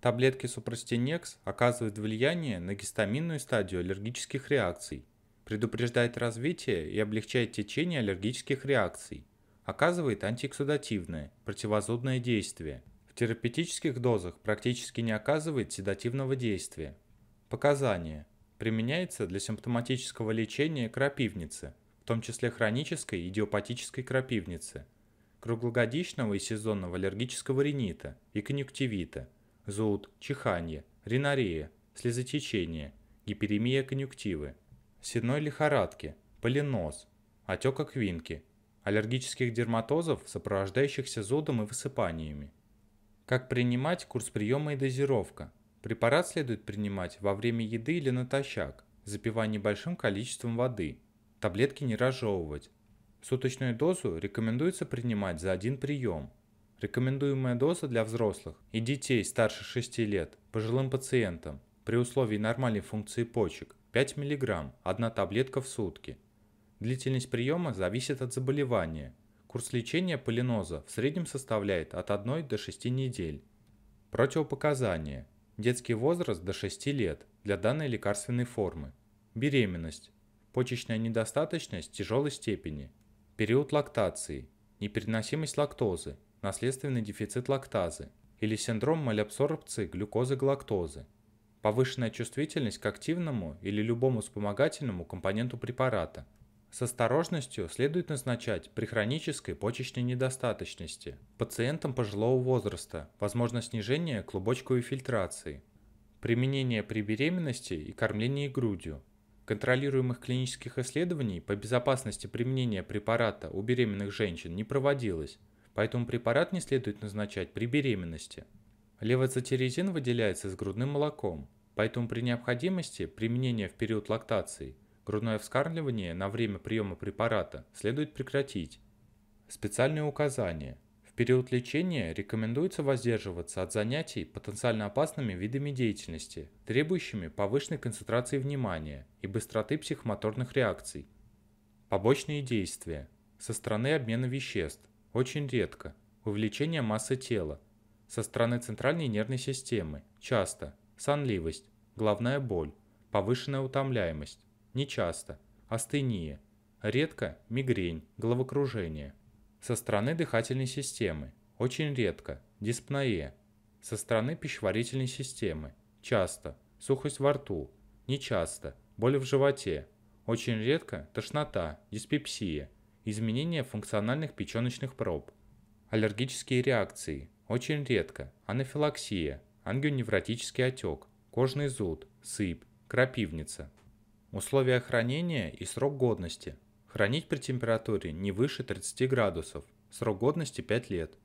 Таблетки супрастенекс оказывают влияние на гистаминную стадию аллергических реакций, предупреждает развитие и облегчает течение аллергических реакций, оказывает антиэксудативное, противозудное действие, в терапевтических дозах практически не оказывает седативного действия. Показания. Применяется для симптоматического лечения крапивницы, в том числе хронической идиопатической крапивницы, круглогодичного и сезонного аллергического ринита и конъюнктивита – зуд, чихание, ринорея, слезотечение, гиперемия конъюнктивы, седной лихорадки, полинос, отека квинки, аллергических дерматозов, сопровождающихся зудом и высыпаниями. Как принимать курс приема и дозировка? Препарат следует принимать во время еды или натощак, запивая небольшим количеством воды. Таблетки не разжевывать. Суточную дозу рекомендуется принимать за один прием – Рекомендуемая доза для взрослых и детей старше 6 лет пожилым пациентам при условии нормальной функции почек 5 мг, одна таблетка в сутки. Длительность приема зависит от заболевания. Курс лечения полиноза в среднем составляет от 1 до 6 недель. Противопоказания. Детский возраст до 6 лет для данной лекарственной формы. Беременность. Почечная недостаточность тяжелой степени. Период лактации. Непереносимость лактозы наследственный дефицит лактазы или синдром малябсорбции глюкозы галактозы, повышенная чувствительность к активному или любому вспомогательному компоненту препарата. С осторожностью следует назначать при хронической почечной недостаточности пациентам пожилого возраста, возможно снижение клубочковой фильтрации, применение при беременности и кормлении грудью, контролируемых клинических исследований по безопасности применения препарата у беременных женщин не проводилось, поэтому препарат не следует назначать при беременности. Левоцетерезин выделяется с грудным молоком, поэтому при необходимости применения в период лактации грудное вскармливание на время приема препарата следует прекратить. Специальные указания. В период лечения рекомендуется воздерживаться от занятий потенциально опасными видами деятельности, требующими повышенной концентрации внимания и быстроты психомоторных реакций. Побочные действия со стороны обмена веществ, очень редко, увеличение массы тела, со стороны центральной нервной системы, часто, сонливость, главная боль, повышенная утомляемость, нечасто, астения, редко мигрень, головокружение. Со стороны дыхательной системы, очень редко, диспноэ. Со стороны пищеварительной системы, часто, сухость во рту, нечасто, боль в животе, очень редко тошнота, диспепсия – изменение функциональных печеночных проб, аллергические реакции, очень редко, анафилаксия, ангионевротический отек, кожный зуд, сыпь, крапивница. Условия хранения и срок годности. Хранить при температуре не выше 30 градусов, срок годности 5 лет.